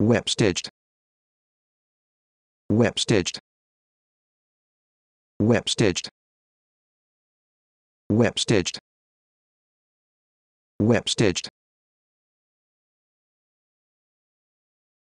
web stitched web stitched web stitched web stitched web stitched